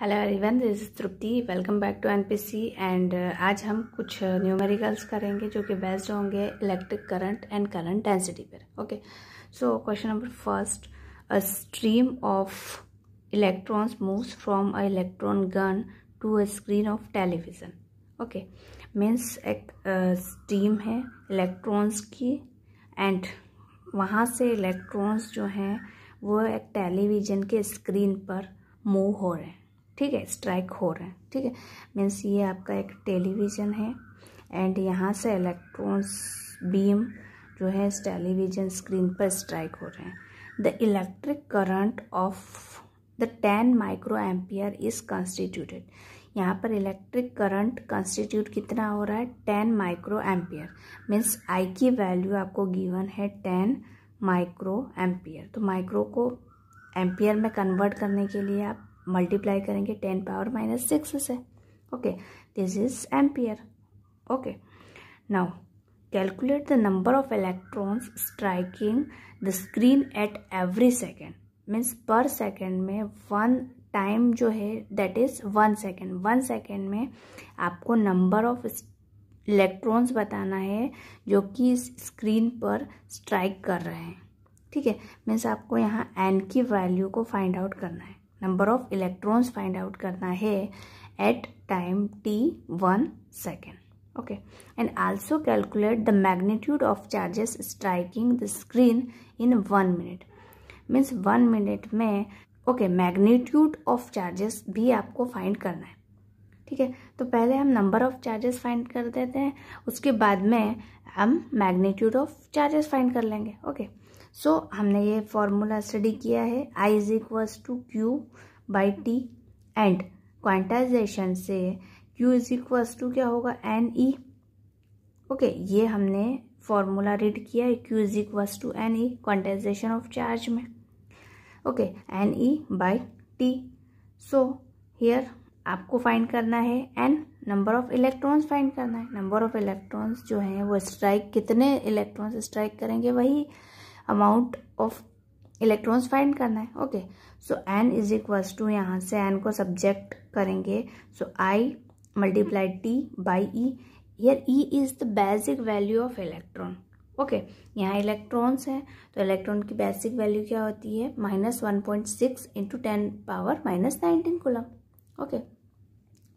Hello everyone this is Tripti welcome back to NPC and आज हम कुछ न्यूमेरिकल्स uh, करेंगे जो कि बेस्ड होंगे electric current and current density पर okay so question number first a stream of electrons moves from a electron gun to a screen of television okay means एक stream uh, है electrons की and वहाँ से electrons जो हैं वो एक टेलीविज़न के स्क्रीन पर मूव हो रहे हैं ठीक है स्ट्राइक हो रहा है ठीक है मीन्स ये आपका एक टेलीविज़न है एंड यहाँ से इलेक्ट्रॉन्स बीम जो है इस टेलीविज़न स्क्रीन पर स्ट्राइक हो रहे हैं the electric current of the ten micro ampere is constituted यहाँ पर इलेक्ट्रिक करंट कॉन्स्टिट्यूट कितना हो रहा है ten micro ampere means I की वैल्यू आपको गिवन है टेन माइक्रो एम्पियर तो माइक्रो को एम्पियर में कन्वर्ट करने के लिए आप मल्टीप्लाई करेंगे टेन पावर माइनस सिक्स से okay this is ampere okay now calculate the number of electrons striking the screen at every second means per second में वन टाइम जो है that is one second one second में आपको number of electrons बताना है जो कि screen पर स्ट्राइक कर रहे हैं ठीक है मीन्स आपको यहाँ एन की वैल्यू को फाइंड आउट करना है number of electrons find out करना है at time T one second okay and also calculate the magnitude of charges striking the screen in one minute means one minute में okay magnitude of charges भी आपको find करना है ठीक है तो पहले हम नंबर ऑफ़ चार्जेस फाइंड कर देते हैं उसके बाद में हम मैग्नीट्यूड ऑफ चार्जेस फाइंड कर लेंगे ओके सो so, हमने ये फॉर्मूला स्टडी किया है I is equals to Q by T and quantization से क्यू इज इक्वल्स टू क्या होगा एन ई ओके ये हमने फॉर्मूला रीड किया है Q is equals to N E quantization of charge में okay N E by T so here आपको find करना है and number of electrons find करना है नंबर ऑफ इलेक्ट्रॉन्स जो हैं वो स्ट्राइक कितने इलेक्ट्रॉन्स स्ट्राइक करेंगे वही अमाउंट ऑफ इलेक्ट्रॉन्स फाइंड करना है okay so N is equals to यहाँ से एन को सब्जेक्ट करेंगे so I multiply T by E here E is the basic value of electron okay यहाँ इलेक्ट्रॉन्स हैं तो इलेक्ट्रॉन की बेसिक वैल्यू क्या होती है minus one point six into ten power minus nineteen coulomb okay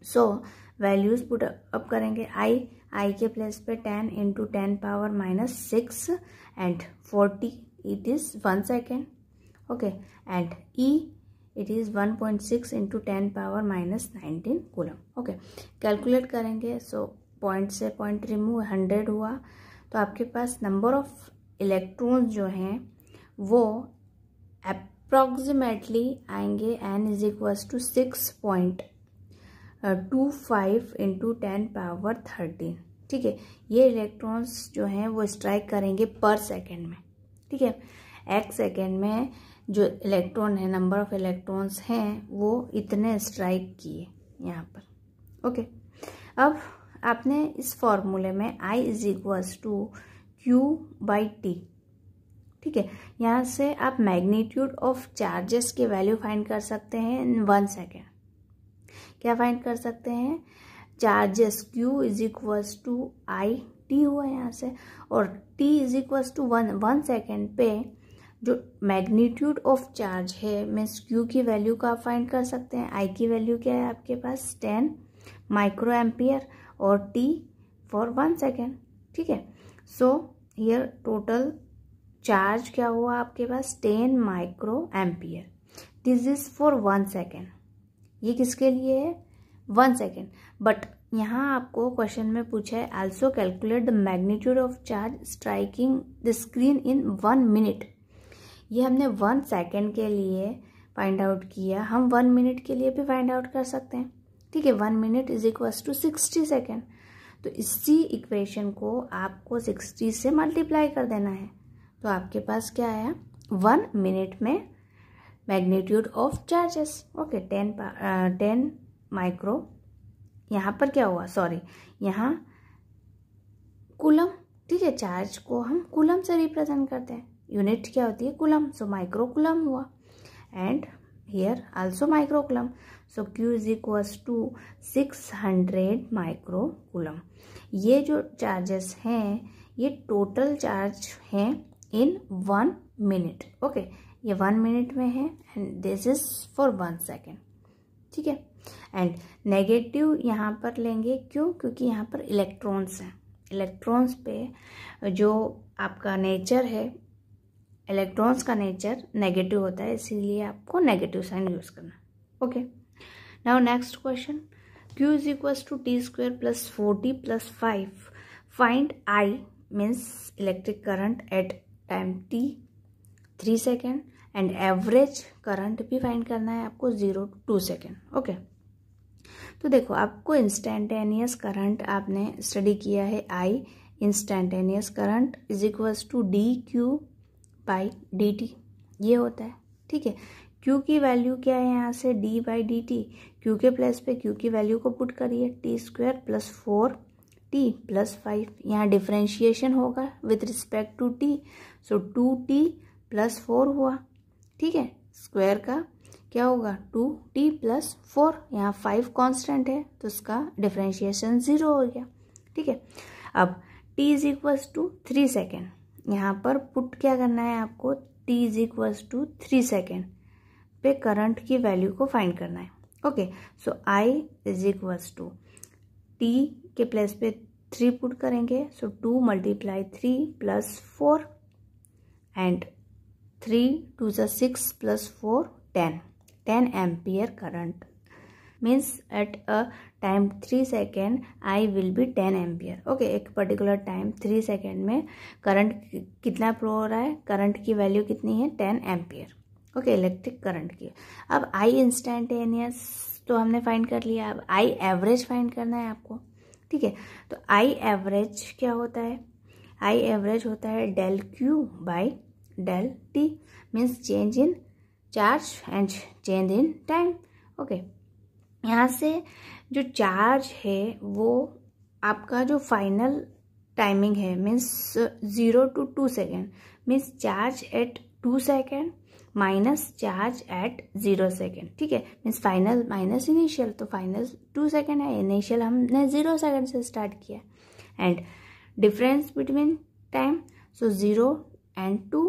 so values put up करेंगे I I के place पे ten into ten power minus six and forty it is one second okay and E it is one point six into ten power minus nineteen coulomb okay calculate करेंगे so point से point remove hundred हुआ तो आपके पास number of electrons जो हैं वो approximately आएंगे N is equals to six point two five into ten power thirteen ठीक है ये इलेक्ट्रॉन्स जो हैं वो स्ट्राइक करेंगे पर सेकेंड में ठीक है एक सेकेंड में जो इलेक्ट्रॉन है नंबर ऑफ इलेक्ट्रॉन्स हैं वो इतने स्ट्राइक किए यहाँ पर ओके अब आपने इस फॉर्मूले में I is equals to Q by T ठीक है यहाँ से आप मैग्नीट्यूड ऑफ चार्जेस के वैल्यू फाइंड कर सकते हैं इन वन सेकेंड क्या फाइंड कर सकते हैं charges Q is equals to I T हुआ यहाँ से और T is equals to one one second पे जो मैग्नीट्यूड ऑफ चार्ज है मीन्स क्यू की वैल्यू को आप फाइंड कर सकते हैं आई की वैल्यू क्या है आपके पास टेन माइक्रो एम्पियर और टी फॉर वन सेकेंड ठीक है सो हियर टोटल चार्ज क्या हुआ आपके पास ten micro ampere this is for one second ये किसके लिए है वन सेकेंड बट यहाँ आपको क्वेश्चन में पूछा है also calculate the magnitude of charge striking the screen in one minute ये हमने वन सेकेंड के लिए फाइंड आउट किया हम वन मिनट के लिए भी फाइंड आउट कर सकते हैं ठीक है one minute is equals to sixty second तो इसी इक्वेशन को आपको सिक्सटी से मल्टीप्लाई कर देना है तो आपके पास क्या आया वन मिनट में magnitude of charges okay ten ten micro यहाँ पर क्या हुआ सॉरी यहाँ कुलम ठीक है चार्ज को हम कुलम से रिप्रेजेंट करते हैं यूनिट क्या होती है कुलम सो माइक्रो कुलम हुआ and here also micro coulomb so Q is equals to six hundred micro coulomb ये जो चार्जेस हैं ये टोटल चार्ज हैं इन वन मिनट ओके ये वन मिनट में है and this is for one second ठीक है एंड नेगेटिव यहाँ पर लेंगे क्यों क्योंकि यहाँ पर इलेक्ट्रॉन्स हैं इलेक्ट्रॉन्स पे जो आपका नेचर है इलेक्ट्रॉन्स का नेचर नेगेटिव होता है इसीलिए आपको नेगेटिव साइन यूज़ करना okay now next question Q is equals to T square plus forty plus five find I means electric current at time T three second and average current भी find करना है आपको zero to two second okay तो देखो आपको instantaneous current आपने study किया है I instantaneous current is equals to D Q by D T ये होता है ठीक है क्यू की वैल्यू क्या है यहाँ से D by D T Q के प्लस पे क्यू की वैल्यू को पुट करिए T square plus four T plus five यहाँ डिफ्रेंशिएशन होगा with respect to T so two T plus four हुआ ठीक है स्क्वायर का क्या होगा टू टी प्लस फोर यहाँ फाइव कांस्टेंट है तो उसका डिफ्रेंशिएशन ज़ीरो हो गया ठीक है अब T is equals to three second यहाँ पर पुट क्या करना है आपको T is equals to three second पे करंट की वैल्यू को फाइंड करना है okay so I is equals to T के प्लेस पे थ्री पुट करेंगे so two multiply three plus four and three two जो six plus four ten ten ampere current means at a time three second I will B ten ampere okay एक particular time three second में current कितना प्रो हो रहा है current की value कितनी है ten ampere okay electric current की अब आई इंस्टेंटेनियस तो हमने फाइंड कर लिया अब आई एवरेज फाइंड करना है आपको ठीक है तो आई एवरेज क्या होता है आई एवरेज होता है del Q by del t means change in charge and change in time okay okay. यहाँ से जो चार्ज है वो आपका जो फाइनल टाइमिंग है means zero to two second means charge at two second minus charge at zero second ठीक है मीन्स फाइनल माइनस इनिशियल तो फाइनल टू सेकेंड है इनिशियल हमने ज़ीरो सेकेंड से स्टार्ट किया and difference between time so zero and two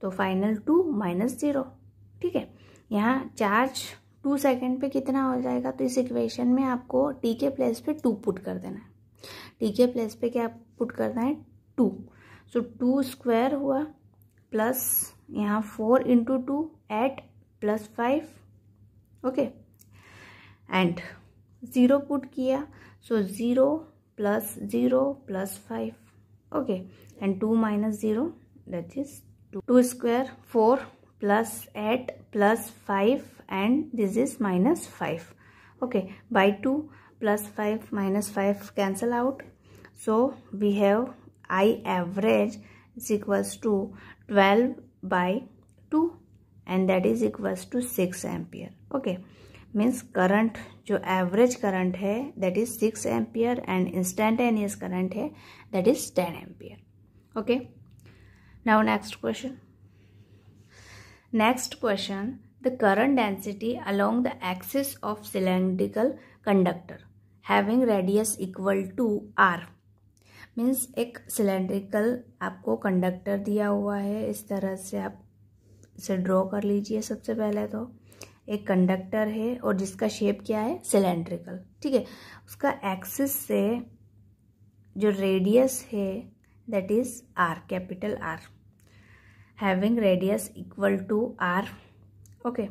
तो final two minus zero ठीक है यहाँ चार्ज टू सेकेंड पे कितना हो जाएगा तो इस इक्वेशन में आपको टी के प्लेस पे टू पुट कर देना है टी के प्लेस पे क्या पुट करना है टू सो टू स्क्वायर हुआ प्लस यहाँ four into two eight plus five okay and zero put किया so zero plus zero plus five okay and two minus zero that is two square four plus eight plus five and this is minus five okay by two plus five minus five cancel out so we have I average is equals to twelve by two and that is equals to six ampere okay means current जो average current है that is six ampere and instantaneous current है that is ten ampere okay now next question next question the current density along the axis of cylindrical conductor having radius equal to r means एक cylindrical आपको conductor दिया हुआ है इस तरह से आप इसे ड्रॉ कर लीजिए सबसे पहले तो एक कंडक्टर है और जिसका शेप क्या है सिलेंड्रिकल ठीक है उसका एक्सिस से जो रेडियस है that is R capital R having radius equal to R okay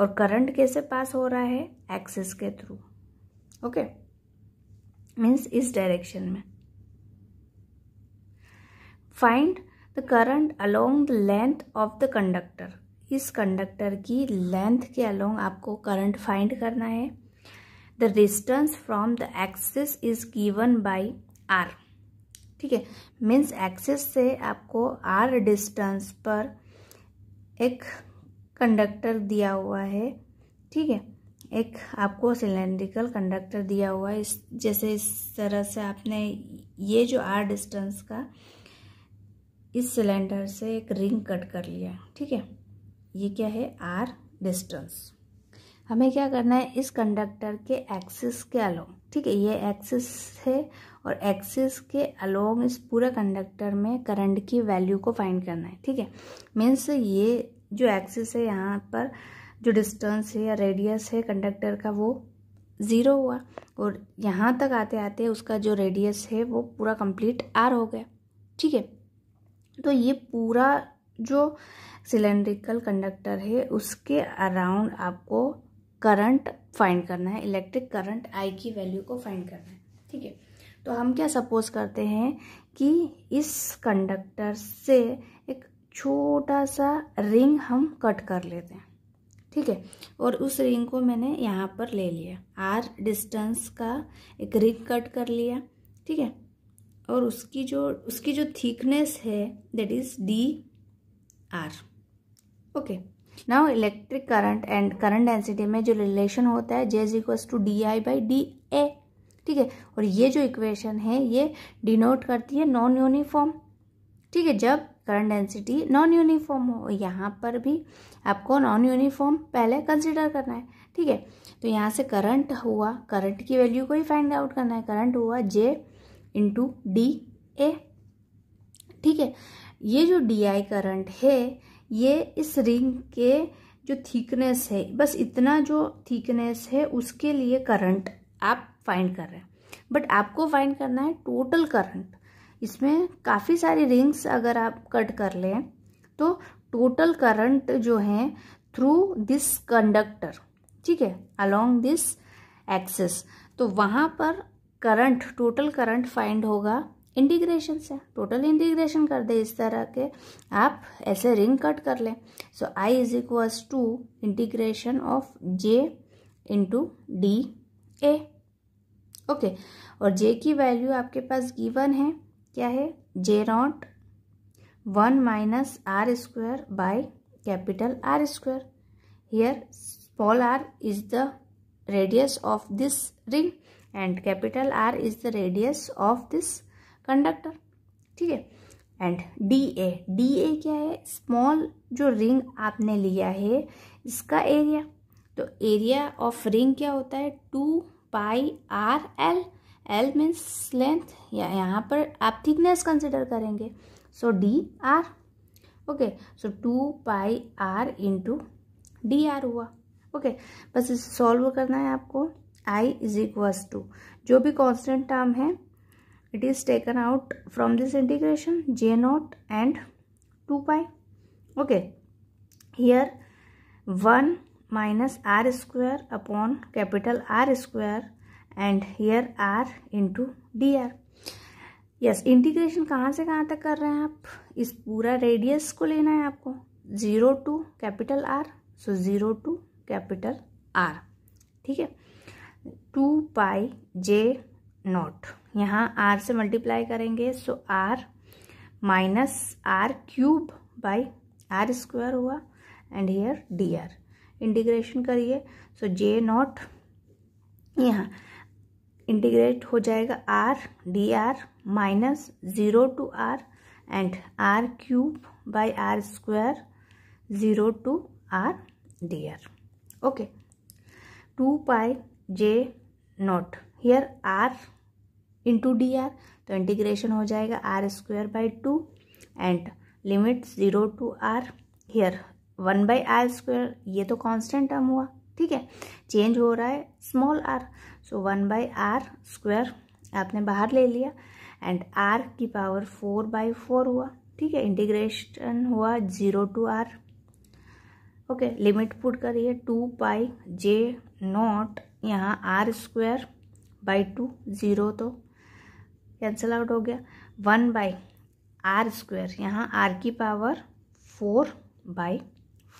और करंट कैसे पास हो रहा है एक्सिस के थ्रू ओके मीन्स इस डायरेक्शन में find the current along the length of the conductor इस कंडक्टर की लेंथ के अलोंग आपको करंट फाइंड करना है the distance from the axis is given by R ठीक है मीन्स एक्सिस से आपको आर डिस्टेंस पर एक कंडक्टर दिया हुआ है ठीक है एक आपको सिलेंड्रिकल कंडक्टर दिया हुआ है इस जैसे इस तरह से आपने ये जो आर डिस्टेंस का इस सिलेंडर से एक रिंग कट कर लिया ठीक है ये क्या है आर डिस्टेंस हमें क्या करना है इस कंडक्टर के एक्सिस के अलोंग ठीक है ये एक्सिस है और एक्सिस के अलोंग इस पूरा कंडक्टर में करंट की वैल्यू को फाइंड करना है ठीक है मीन्स ये जो एक्सिस है यहाँ पर जो डिस्टेंस है या रेडियस है कंडक्टर का वो ज़ीरो हुआ और यहाँ तक आते आते उसका जो रेडियस है वो पूरा कंप्लीट आर हो गया ठीक है तो ये पूरा जो सिलेंड्रिकल कंडक्टर है उसके अराउंड आपको करंट फाइंड करना है इलेक्ट्रिक करंट आई की वैल्यू को फाइंड करना है ठीक है तो हम क्या सपोज करते हैं कि इस कंडक्टर से एक छोटा सा रिंग हम कट कर लेते हैं ठीक है और उस रिंग को मैंने यहाँ पर ले लिया आर डिस्टेंस का एक रिंग कट कर लिया ठीक है और उसकी जो उसकी जो थिकनेस है that is D R okay now electric current and current density में जो रिलेशन होता है J is equals to D I by D A ठीक है और ये जो इक्वेशन है ये डिनोट करती है नॉन यूनिफॉर्म ठीक है जब करंट डेंसिटी नॉन यूनिफॉर्म हो यहाँ पर भी आपको नॉन यूनिफॉर्म पहले कंसिडर करना है ठीक है तो यहाँ से करंट हुआ करंट की वैल्यू को ही फाइंड आउट करना है करंट हुआ जे इंटू डी ए ठीक है ये जो डी आई करंट है ये इस रिंग के जो थिकनेस है बस इतना जो थिकनेस है उसके लिए करंट आप फाइंड कर रहे हैं बट आपको फाइंड करना है टोटल करंट इसमें काफ़ी सारी रिंग्स अगर आप कट कर लें तो टोटल करंट जो है थ्रू दिस कंडक्टर ठीक है अलोंग दिस एक्सेस तो वहाँ पर करंट टोटल करंट फाइंड होगा इंटीग्रेशन से टोटल इंटीग्रेशन कर दे इस तरह के आप ऐसे रिंग कट कर लें so I is equals to integration of J into D A okay और जे की वैल्यू आपके पास गिवन है क्या है J naught one minus R square by capital R square here small R is the radius of this ring and capital R is the radius of this conductor ठीक है and D A D A क्या है small जो ring आपने लिया है इसका area तो एरिया ऑफ रिंग क्या होता है two pi R L L means length या यहाँ पर आप थिकनेस कंसिडर करेंगे so D R okay so two pi R into D R हुआ ओके okay, बस इसे सॉल्व करना है आपको आई इज इक्वल्स टू जो भी कॉन्स्टेंट टर्म है it is taken out from this integration j naught and 2 pi okay here 1 minus r square upon capital r square and here r into dr yes yes, integration कहाँ से कहाँ तक कर रहे हैं आप इस पूरा रेडियस को लेना है आपको zero to capital R so zero to capital R ठीक है टू पाई जे नॉट यहाँ आर से मल्टीप्लाई करेंगे so R minus R cube by R square हुआ and here D R integration करिए सो जे नॉट यहाँ integrate हो जाएगा R D R minus zero to R and R cube by R square zero to R D R okay two pi J naught hair are into D R तो integration हो जाएगा R square by two and limit zero to R here one by R square ये तो constant term हुआ ठीक है change हो रहा है small R so one by R square आपने बाहर ले लिया एंड आर की पावर फोर बाई फोर हुआ ठीक है इंटीग्रेशन हुआ zero to R okay limit put करिए टू पाई जे नॉट यहाँ R square by two zero तो कैंसिल आउट हो गया वन बाई आर स्क्वायर यहाँ आर की पावर फोर बाई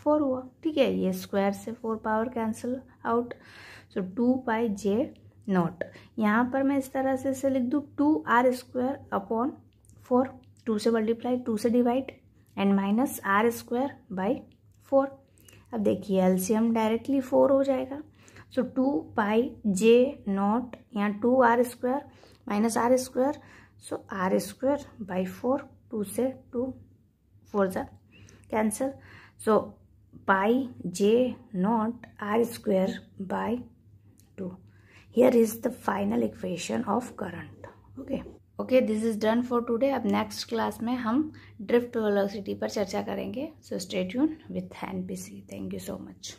फोर हुआ ठीक है ये स्क्वायर से four power cancel out so two by J naught यहाँ पर मैं इस तरह से इसे लिख दूँ two R square upon four two से मल्टीप्लाई टू से divide and minus R square by four अब देखिए एलसीएम डायरेक्टली फोर हो जाएगा so two pi J naught यहाँ two R square minus R square so R square by four two से two four ज़ा cancel so pi J naught R square by two here is the final equation of current okay okay this is done for today अब next class में हम drift velocity पर चर्चा करेंगे so stay in with NPC thank you so much